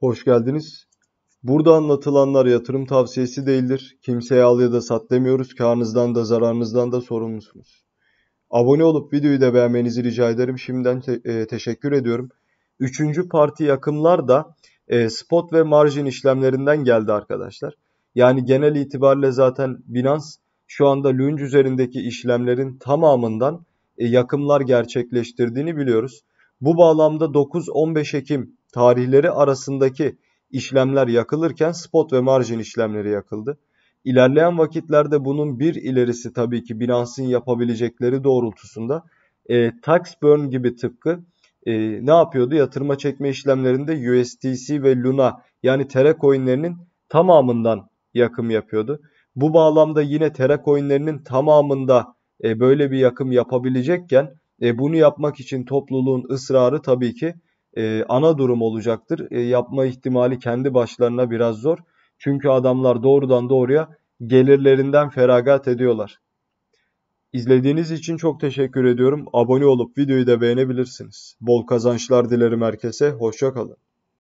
Hoş geldiniz. Burada anlatılanlar yatırım tavsiyesi değildir. Kimseye al ya da sat demiyoruz. Karnınızdan da zararınızdan da sorumlusunuz. Abone olup videoyu da beğenmenizi rica ederim. Şimdiden te- e, teşekkür ediyorum. Üçüncü parti yakımlar da e, spot ve marjin işlemlerinden geldi arkadaşlar. Yani genel itibariyle zaten Binance şu anda Lunge üzerindeki işlemlerin tamamından e, yakımlar gerçekleştirdiğini biliyoruz. Bu bağlamda 9-15 Ekim tarihleri arasındaki işlemler yakılırken spot ve margin işlemleri yakıldı. İlerleyen vakitlerde bunun bir ilerisi tabii ki Binance'in yapabilecekleri doğrultusunda e, tax burn gibi tıpkı e, ne yapıyordu? Yatırma çekme işlemlerinde USDC ve Luna yani Terra coinlerinin tamamından yakım yapıyordu. Bu bağlamda yine Terra coinlerinin tamamında e, böyle bir yakım yapabilecekken e, bunu yapmak için topluluğun ısrarı tabii ki e, ana durum olacaktır. E, yapma ihtimali kendi başlarına biraz zor. Çünkü adamlar doğrudan doğruya gelirlerinden feragat ediyorlar. İzlediğiniz için çok teşekkür ediyorum. Abone olup videoyu da beğenebilirsiniz. Bol kazançlar dilerim herkese. Hoşçakalın.